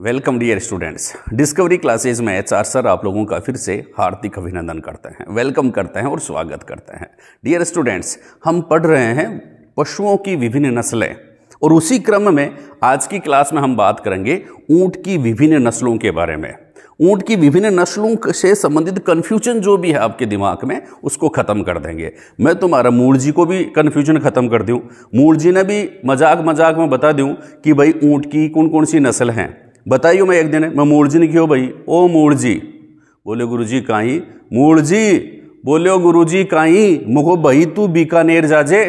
welcome dear students discovery classes में H R sir आप लोगों का फिर से हार्दिक अभिनंदन करते हैं वेलकम करते हैं और स्वागत करते हैं डियर स्टूडेंट्स हम पढ़ रहे हैं पशुओं की विभिन्न नस्लें और उसी क्रम में आज की क्लास में हम बात करेंगे ऊँट की विभिन्न नस्लों के बारे में ऊँट की विभिन्न नस्लों से संबंधित कन्फ्यूजन जो भी है आपके दिमाग में उसको ख़त्म कर देंगे मैं तुम्हारा मूल जी को भी कन्फ्यूजन ख़त्म कर दूँ मूल जी ने भी मजाक मजाक में बता दूँ कि भाई ऊँट की कौन कौन सी नस्ल हैं बताइयो मैं एक दिन मैं मूड़ जी ने क्यों भाई ओ मूड़ जी बोले गुरु जी काई मूल जी बोले गुरु जी काई मुखो भाई तू बीकानेर जाजे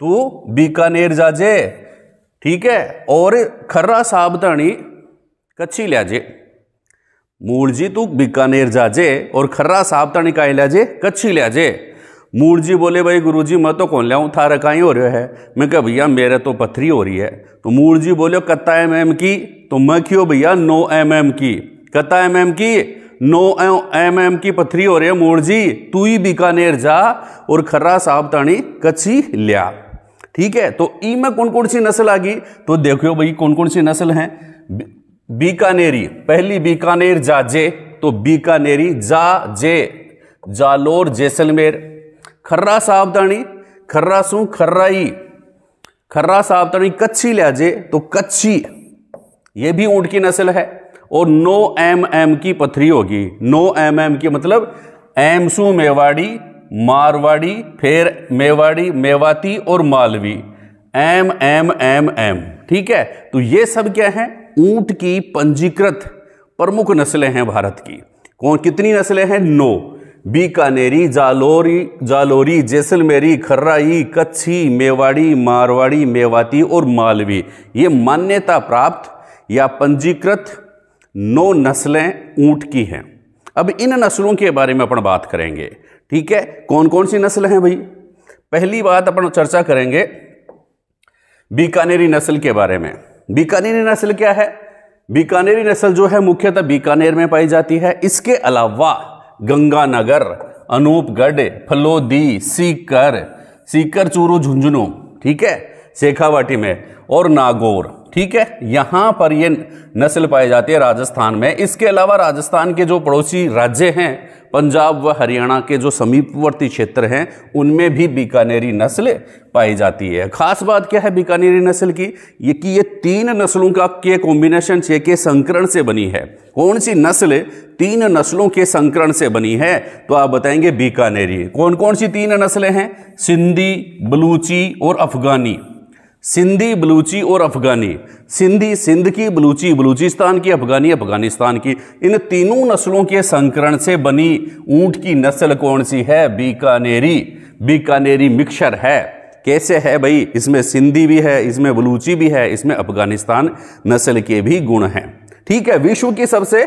तू बीकानेर जाजे ठीक है और खर्रा साबधानी कच्ची लिया जे मूल जी तू बीकानेर जाजे और खर्रा साबतानी का लिया जे कच्ची लिया जे मूल जी बोले भाई गुरु जी मैं तो कौन लिया हूँ थारा का ही हो रहा है मैं कह भैया मेरे तो पथरी हो रही है तो मूल जी बोलो कत्ता है मैम की तो मैं क्यों भैया नो एम एम की कता एम एम की नो एम एम की पथरी हो रही है मोड़ जी तू ही बीकानेर जा और खर्रा साहब ताणी कच्छी लिया ठीक है तो ई में कौन कौन सी नस्ल आ गई तो देखियो भाई कौन कौन सी नस्ल है बीकानेरी पहली बीकानेर जा जे तो बीकानेरी जा जे जालोर जैसलमेर खर्रा साहब ताणी खर्रा सू खर्राई खर्रा साहब ताणी कच्छी लिया जे तो कच्छी ये भी ऊंट की नस्ल है और नो एम एम की पथरी होगी नो एम एम की मतलब एमसू मेवाड़ी मारवाड़ी फिर मेवाड़ी मेवाती और मालवी एम एम एम एम ठीक है तो ये सब क्या है ऊंट की पंजीकृत प्रमुख नस्लें हैं भारत की कौन कितनी नस्लें हैं नो बीकानेरी जालोरी जालोरी जैसलमेरी खर्राई कच्छी मेवाड़ी मारवाड़ी मेवाती और मालवी ये मान्यता प्राप्त या पंजीकृत नौ नस्लें ऊंट की हैं अब इन नस्लों के बारे में अपन बात करेंगे ठीक है कौन कौन सी नस्ल हैं भाई पहली बात अपन चर्चा करेंगे बीकानेरी नस्ल के बारे में बीकानेरी नस्ल क्या है बीकानेरी नस्ल जो है मुख्यतः बीकानेर में पाई जाती है इसके अलावा गंगानगर अनूपगढ़ फलोदी सीकर सीकर चूरू झुंझुनू ठीक है शेखावाटी में और नागौर ठीक है यहां पर ये नस्ल पाई जाती है राजस्थान में इसके अलावा राजस्थान के जो पड़ोसी राज्य हैं पंजाब व हरियाणा के जो समीपवर्ती क्षेत्र हैं उनमें भी बीकानेरी नस्ल पाई जाती है खास बात क्या है बीकानेरी नस्ल की ये कि ये तीन नस्लों का के कॉम्बिनेशन से के संकरण से बनी है कौन सी नस्ल तीन नस्लों के संकरण से बनी है तो आप बताएंगे बीकानेरी कौन कौन सी तीन नस्लें हैं सिंधी बलूची और अफगानी सिंधी बलूची और अफगानी सिंधी सिंध की बलूची बलूचिस्तान की अफगानी अफगानिस्तान की इन तीनों नस्लों के संकरण से बनी ऊंट की नस्ल कौन सी है बीकानेरी बीकानेरी मिक्सर है कैसे है भाई इसमें सिंधी भी है इसमें बलूची भी है इसमें अफगानिस्तान नस्ल के भी गुण हैं ठीक है विश्व की सबसे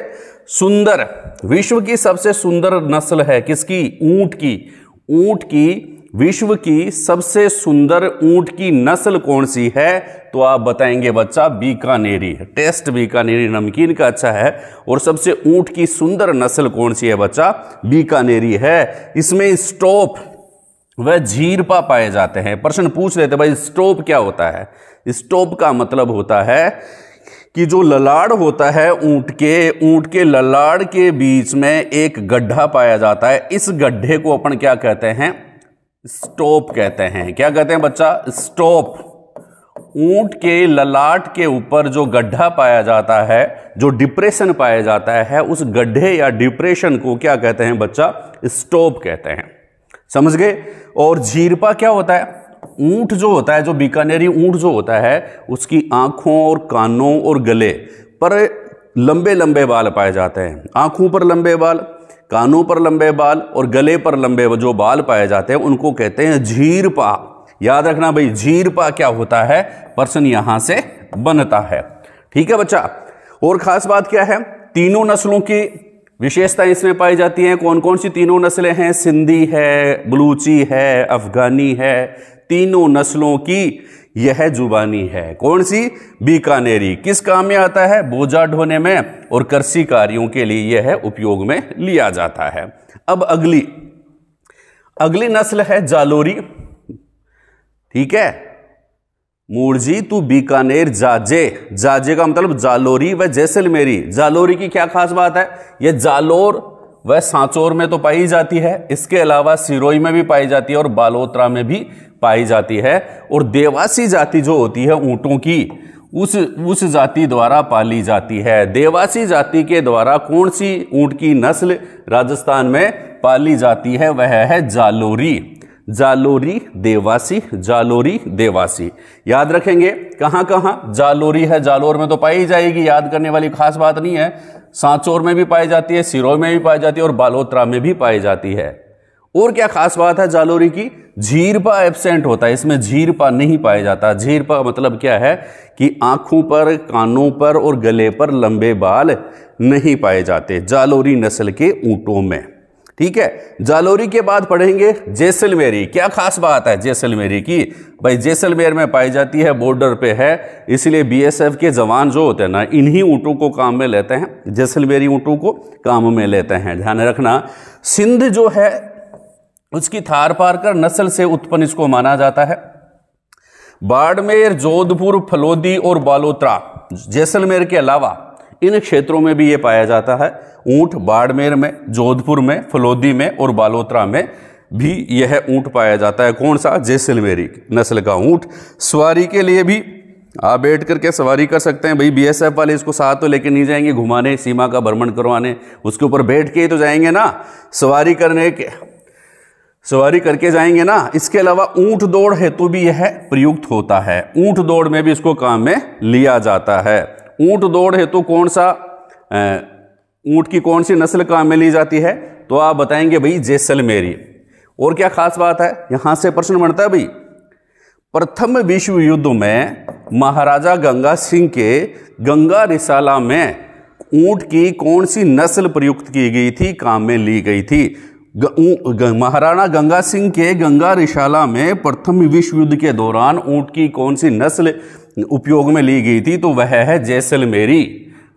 सुंदर विश्व की सबसे सुंदर नस्ल है किसकी ऊंट की ऊंट की विश्व की सबसे सुंदर ऊंट की नस्ल कौन सी है तो आप बताएंगे बच्चा बीकानेरी है टेस्ट बीकानेरी नमकीन का अच्छा है और सबसे ऊंट की सुंदर नस्ल कौन सी है बच्चा बीकानेरी है इसमें स्टोप वह झीरपा पाए जाते हैं प्रश्न पूछ रहे थे भाई स्टोप क्या होता है स्टोप का मतलब होता है कि जो ललाड़ होता है ऊंट के ऊंट के ललाड़ के बीच में एक गड्ढा पाया जाता है इस गड्ढे को अपन क्या कहते हैं स्टोप कहते हैं क्या कहते हैं बच्चा स्टोप ऊंट के ललाट के ऊपर जो गड्ढा पाया जाता है जो डिप्रेशन पाया जाता है उस गड्ढे या डिप्रेशन को क्या कहते हैं बच्चा स्टोप कहते हैं समझ गए और झीरपा क्या होता है ऊंट जो होता है जो बीकानेरी ऊंट जो होता है उसकी आंखों और कानों और गले पर लंबे लंबे बाल पाए जाते हैं आंखों पर लंबे बाल कानों पर लंबे बाल और गले पर लंबे जो बाल पाए जाते हैं उनको कहते हैं झीरपा याद रखना भाई झीरपा क्या होता है पर्सन यहां से बनता है ठीक है बच्चा और खास बात क्या है तीनों नस्लों की विशेषता इसमें पाई जाती है कौन कौन सी तीनों नस्लें हैं सिंधी है बलूची है अफगानी है तीनों नस्लों की यह जुबानी है कौन सी बीकानेरी किस काम में आता है बोझा ढोने में और कृषि कार्यों के लिए यह उपयोग में लिया जाता है अब अगली अगली नस्ल है जालोरी ठीक है मूर्जी तू बीकानेर जाजे जाजे का मतलब जालोरी व जैसलमेरी जालोरी की क्या खास बात है यह जालोर वह सांचोर में तो पाई जाती है इसके अलावा सिरोई में भी पाई जाती है और बालोतरा में भी पाई जाती है और देवासी जाति जो होती है ऊँटों की उस उस जाति द्वारा पाली जाती है देवासी जाति के द्वारा कौन सी ऊँट की नस्ल राजस्थान में पाली जाती है वह है जालोरी जालोरी देवासी जालोरी देवासी याद रखेंगे कहाँ कहाँ जालोरी है जालोर में तो पाई ही जाएगी याद करने वाली खास बात नहीं है सांचोर में भी पाई जाती है सिरोई में भी पाई जाती है और बालोत्रा में भी पाई जाती है और क्या खास बात है जालोरी की झीरपा एबसेंट होता है इसमें झीरपा नहीं पाया जाता झीरपा मतलब क्या है कि आंखों पर कानों पर और गले पर लंबे बाल नहीं पाए जाते जालोरी नस्ल के ऊंटों में ठीक है जालोरी के बाद पढ़ेंगे जैसलमेरी क्या खास बात है जैसलमेरी की भाई जैसलमेर में पाई जाती है बॉर्डर पे है इसलिए बीएसएफ के जवान जो होते हैं ना इन्हीं ऊँटों को काम में लेते हैं जैसलमेरी ऊँटों को काम में लेते हैं ध्यान रखना सिंध जो है उसकी थार पार कर नस्ल से उत्पन्न इसको माना जाता है बाड़मेर जोधपुर फलोदी और बालोत्रा जैसलमेर के अलावा इन क्षेत्रों में भी यह पाया जाता है ऊंट बाड़मेर में जोधपुर में फलोदी में और बालोत्रा में भी यह ऊंट पाया जाता है कौन सा जैसलमेरी नस्ल का ऊंट सवारी के लिए भी आप बैठ करके सवारी कर सकते हैं भाई बीएसएफ वाले इसको साथ तो लेके नहीं जाएंगे घुमाने सीमा का भ्रमण करवाने उसके ऊपर बैठ के ही तो जाएंगे ना सवारी करने के सवारी करके जाएंगे ना इसके अलावा ऊंट दौड़ हेतु भी यह प्रयुक्त होता है ऊंट दौड़ में भी इसको काम में लिया जाता है ऊंट दौड़ हेतु कौन सा ऊंट की कौन सी नस्ल काम में ली जाती है तो आप बताएंगे भाई जैसलमेरी और क्या खास बात है यहां से प्रश्न बनता है भाई प्रथम विश्व युद्ध में महाराजा गंगा सिंह के गंगा रिसाला में ऊंट की कौन सी नस्ल प्रयुक्त की गई थी काम में ली गई थी महाराणा गंगा सिंह के गंगा रिशाला में प्रथम विश्व युद्ध के दौरान ऊंट की कौन सी नस्ल उपयोग में ली गई थी तो वह है जैसलमेरी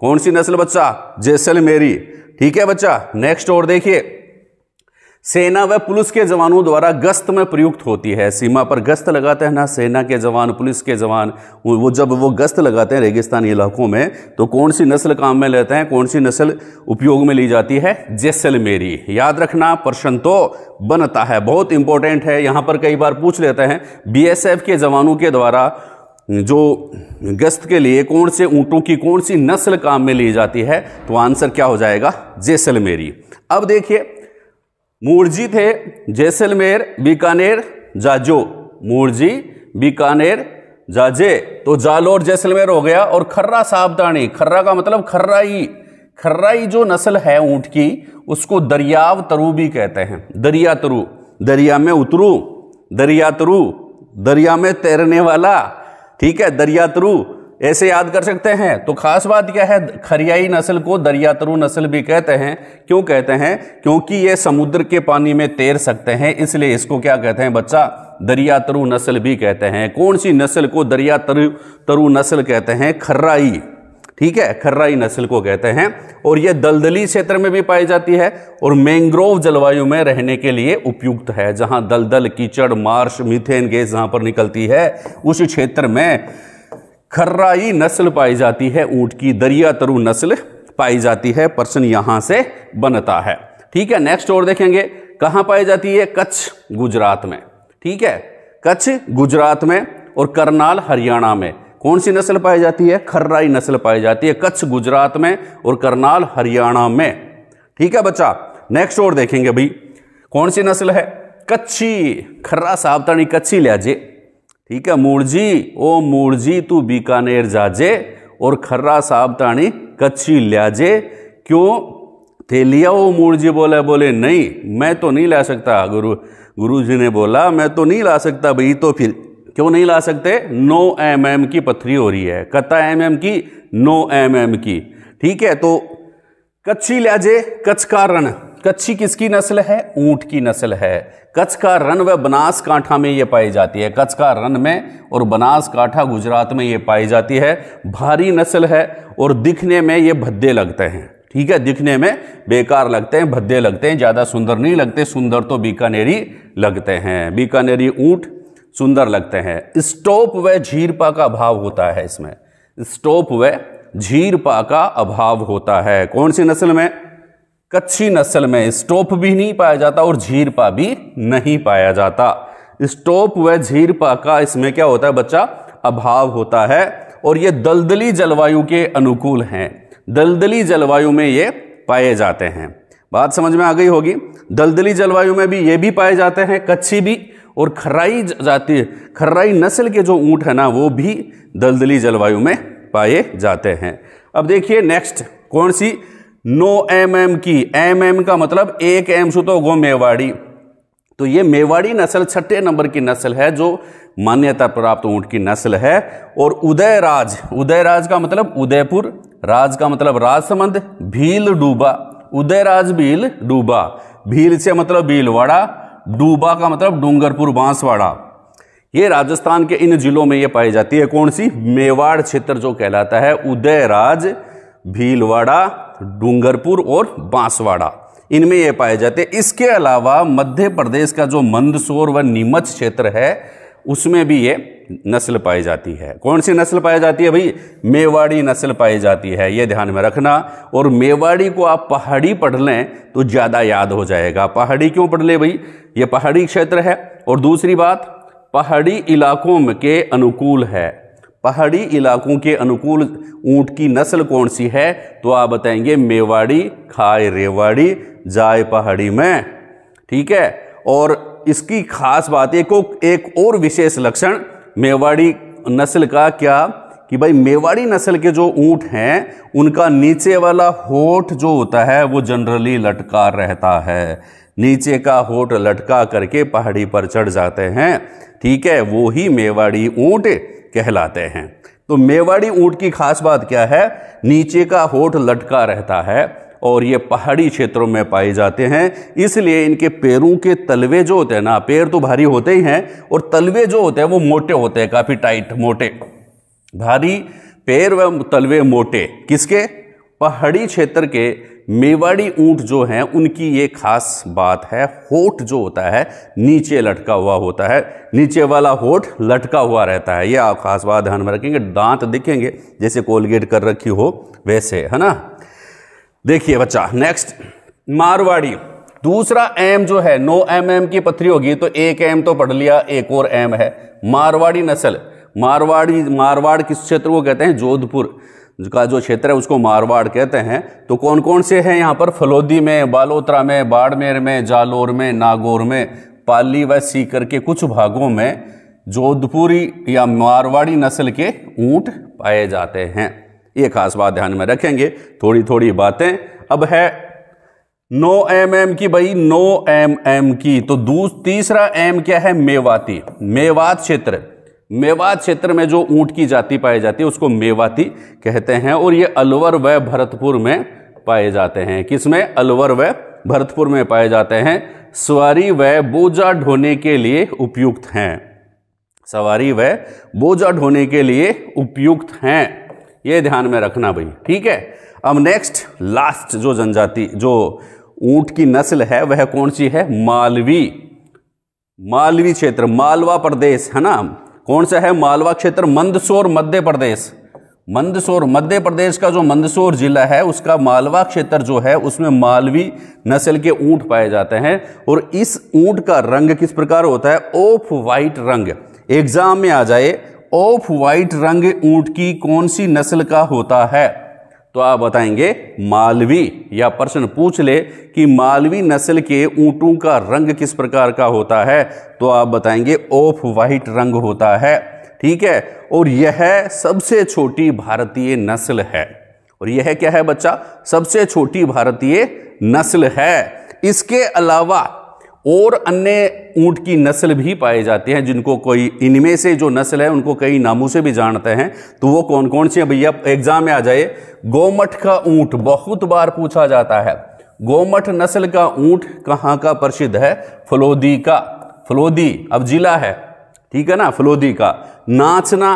कौन सी नस्ल बच्चा जैसलमेरी ठीक है बच्चा नेक्स्ट और देखिए सेना व पुलिस के जवानों द्वारा गश्त में प्रयुक्त होती है सीमा पर गश्त लगाते हैं ना सेना के जवान पुलिस के जवान वो जब वो गश्त लगाते हैं रेगिस्तानी इलाकों में तो कौन सी नस्ल काम में लेते हैं कौन सी नस्ल उपयोग में ली जाती है जैसलमेरी याद रखना प्रश्न तो बनता है बहुत इंपॉर्टेंट है यहाँ पर कई बार पूछ लेते हैं बी के जवानों के द्वारा जो गश्त के लिए कौन से ऊँटों की कौन सी नस्ल काम में ली जाती है तो आंसर क्या हो जाएगा जैसलमेरी अब देखिए मूर्जी थे जैसलमेर बीकानेर जाजो मूर्जी बीकानेर जाजे तो जालोर जैसलमेर हो गया और खर्रा सावधानी खर्रा का मतलब खर्राई खर्राई जो नस्ल है ऊंट की उसको दरियाव तरु भी कहते हैं दरिया तरु दरिया में उतरू दरिया तरु दरिया में तैरने वाला ठीक है दरिया तरु ऐसे याद कर सकते हैं तो खास बात क्या है खरियाई नस्ल को दरियातरु नस्ल भी कहते हैं क्यों कहते हैं क्योंकि ये समुद्र के पानी में तैर सकते हैं इसलिए इसको क्या कहते हैं बच्चा दरियातरु नस्ल भी कहते हैं कौन सी नस्ल को दरिया तरु नस्ल कहते हैं खर्राई ठीक है खर्राई नस्ल को कहते हैं और यह दलदली क्षेत्र में भी पाई जाती है और मैंग्रोव जलवायु में रहने के लिए उपयुक्त है जहां दलदल कीचड़ मार्श मिथेन गैस जहां पर निकलती है उस क्षेत्र में खर्राई नस्ल पाई जाती है ऊंट की दरिया तरु नस्ल पाई जाती है पर्सन यहां से बनता है ठीक है नेक्स्ट और देखेंगे कहा पाई जाती है कच्छ गुजरात में ठीक है कच्छ गुजरात में और करनाल हरियाणा में कौन सी नस्ल पाई जाती है खर्राई नस्ल पाई जाती है कच्छ गुजरात में और करनाल हरियाणा में ठीक है बच्चा नेक्स्ट और देखेंगे भाई कौन सी नस्ल है कच्छी खर्रा सावधानी कच्छी लहजे ठीक है मूर्जी ओ मूर्जी तू बीकानेर जाजे और खर्रा साहब ताणी कच्ची ल्याजे क्यों थे लिया वो मूर्जी बोला बोले नहीं मैं तो नहीं ला सकता गुरु गुरु जी ने बोला मैं तो नहीं ला सकता भाई तो फिर क्यों नहीं ला सकते नो एम एम की पथरी हो रही है कत्ता एम एम की नो एम एम की ठीक है तो कच्छी जे कच्छ का रण कच्छी किसकी नस्ल है ऊंट की नस्ल है कच्छ का रन व बनास कांठा में यह पाई जाती है कच्छ का रन में और बनास कांठा गुजरात में यह पाई जाती है भारी नस्ल है और दिखने में ये भद्दे लगते हैं ठीक है दिखने में बेकार लगते हैं भद्दे लगते हैं ज़्यादा सुंदर नहीं लगते सुंदर तो बीकानेरी लगते हैं बीकानेरी ऊंट सुंदर लगते हैं स्टोप व झीरपा का अभाव होता है इसमें स्टोप व झीरपा का अभाव होता है कौन सी नस्ल में कच्छी नस्ल में स्टोप भी नहीं पाया जाता और झीरपा भी नहीं पाया जाता स्टोप व झीरपा का इसमें क्या होता है बच्चा अभाव होता है और ये दलदली जलवायु के अनुकूल हैं दलदली जलवायु में ये पाए जाते हैं बात समझ में आ गई होगी दलदली जलवायु में भी ये भी पाए जाते हैं कच्छी भी और खर्राई जाति खर्राई नस्ल के जो ऊँट है ना वो भी दलदली जलवायु में पाए जाते हैं अब देखिए नेक्स्ट कौन सी नो एम एम की एम एम का मतलब एक एम सु तो गो मेवाड़ी तो ये मेवाड़ी नस्ल छठे नंबर की नस्ल है जो मान्यता प्राप्त ऊँट की नस्ल है और उदयराज उदयराज का मतलब उदयपुर राज का मतलब राजसमंद भील डूबा उदयराज भील डूबा भील से मतलब भीलवाड़ा डूबा का मतलब डूंगरपुर बांसवाड़ा ये राजस्थान के इन जिलों में ये पाई जाती है कौन सी मेवाड़ क्षेत्र जो कहलाता है उदयराज भीलवाड़ा डूंगरपुर और बांसवाड़ा इनमें ये पाए जाते हैं इसके अलावा मध्य प्रदेश का जो मंदसौर व नीमच क्षेत्र है उसमें भी ये नस्ल पाई जाती है कौन सी नस्ल पाई जाती है भाई मेवाड़ी नस्ल पाई जाती है ये ध्यान में रखना और मेवाड़ी को आप पहाड़ी पढ़ लें तो ज़्यादा याद हो जाएगा पहाड़ी क्यों पढ़ लें भाई ये पहाड़ी क्षेत्र है और दूसरी बात पहाड़ी इलाकों में के अनुकूल है पहाड़ी इलाकों के अनुकूल ऊंट की नस्ल कौन सी है तो आप बताएंगे मेवाड़ी खाए रेवाड़ी जाए पहाड़ी में ठीक है और इसकी खास बात एक एक और विशेष लक्षण मेवाड़ी नस्ल का क्या कि भाई मेवाड़ी नस्ल के जो ऊंट हैं उनका नीचे वाला होठ जो होता है वो जनरली लटका रहता है नीचे का होठ लटका करके पहाड़ी पर चढ़ जाते हैं ठीक है वो ही मेवाड़ी ऊंट कहलाते हैं तो मेवाड़ी ऊँट की खास बात क्या है नीचे का होठ लटका रहता है और ये पहाड़ी क्षेत्रों में पाए जाते हैं इसलिए इनके पैरों के तलवे जो होते हैं ना पैर तो भारी होते ही हैं और तलवे जो होते हैं वो मोटे होते हैं काफ़ी टाइट मोटे भारी पैर व तलवे मोटे किसके पहाड़ी क्षेत्र के मेवाड़ी ऊंट जो हैं उनकी ये खास बात है होठ जो होता है नीचे लटका हुआ होता है नीचे वाला होठ लटका हुआ रहता है ये आप खास बात ध्यान में रखेंगे दांत दिखेंगे जैसे कोलगेट कर रखी हो वैसे है ना देखिए बच्चा नेक्स्ट मारवाड़ी दूसरा एम जो है नो एम एम की पथरी होगी तो एक एम तो पढ़ लिया एक और एम है मारवाड़ी नस्ल मारवाड़ी मारवाड़ किस क्षेत्र को कहते हैं जोधपुर का जो क्षेत्र है उसको मारवाड़ कहते हैं तो कौन कौन से हैं यहाँ पर फलोदी में बालोत्रा में बाड़मेर में जालोर में नागौर में पाली व सीकर के कुछ भागों में जोधपुरी या मारवाड़ी नस्ल के ऊंट पाए जाते हैं ये खास बात ध्यान में रखेंगे थोड़ी थोड़ी बातें अब है नो एम एम की भाई नो एम एम की तो दूसरा तीसरा एम क्या है मेवाती मेवात क्षेत्र मेवात क्षेत्र में जो ऊंट की जाति पाई जाती है उसको मेवाती कहते हैं और ये अलवर व भरतपुर में पाए जाते हैं किसमें अलवर व भरतपुर में पाए जाते हैं सवारी व बोझा ढोने के लिए उपयुक्त हैं सवारी व बोझा ढोने के लिए उपयुक्त हैं ये ध्यान में रखना भाई ठीक है अब नेक्स्ट लास्ट जो जनजाति जो ऊंट की नस्ल है वह कौन सी है मालवी मालवी क्षेत्र मालवा प्रदेश है ना कौन सा है मालवा क्षेत्र मंदसौर मध्य प्रदेश मंदसौर मध्य प्रदेश का जो मंदसौर जिला है उसका मालवा क्षेत्र जो है उसमें मालवी नस्ल के ऊंट पाए जाते हैं और इस ऊंट का रंग किस प्रकार होता है ऑफ वाइट रंग एग्जाम में आ जाए ऑफ वाइट रंग ऊंट की कौन सी नस्ल का होता है तो आप बताएंगे मालवी या प्रश्न पूछ ले कि मालवी नस्ल के ऊँटों का रंग किस प्रकार का होता है तो आप बताएंगे ऑफ वाइट रंग होता है ठीक है और यह सबसे छोटी भारतीय नस्ल है और यह क्या है बच्चा सबसे छोटी भारतीय नस्ल है इसके अलावा और अन्य ऊंट की नस्ल भी पाए जाते हैं जिनको कोई इनमें से जो नस्ल है उनको कई नामों से भी जानते हैं तो वो कौन कौन सी भैया एग्जाम में आ जाए गोमठ का ऊंट बहुत बार पूछा जाता है गोमठ नस्ल का ऊंट कहाँ का प्रसिद्ध है फलोदी का फलोदी अब जिला है ठीक है ना फलोदी का नाचना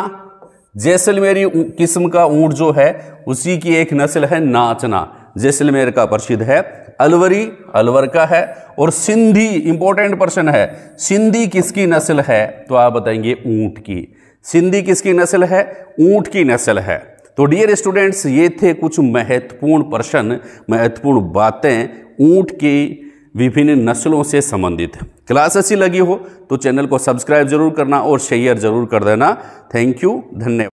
जैसलमेरी किस्म का ऊंट जो है उसी की एक नस्ल है नाचना जैसलमेर का प्रसिद्ध है अलवरी अलवर का है और सिंधी इंपॉर्टेंट पर्सन है सिंधी किसकी नस्ल है तो आप बताएंगे ऊंट की सिंधी किसकी नस्ल है ऊंट की नस्ल है तो डियर स्टूडेंट्स ये थे कुछ महत्वपूर्ण प्रश्न महत्वपूर्ण बातें ऊंट की विभिन्न नस्लों से संबंधित क्लास अच्छी लगी हो तो चैनल को सब्सक्राइब जरूर करना और शेयर जरूर कर देना थैंक यू धन्यवाद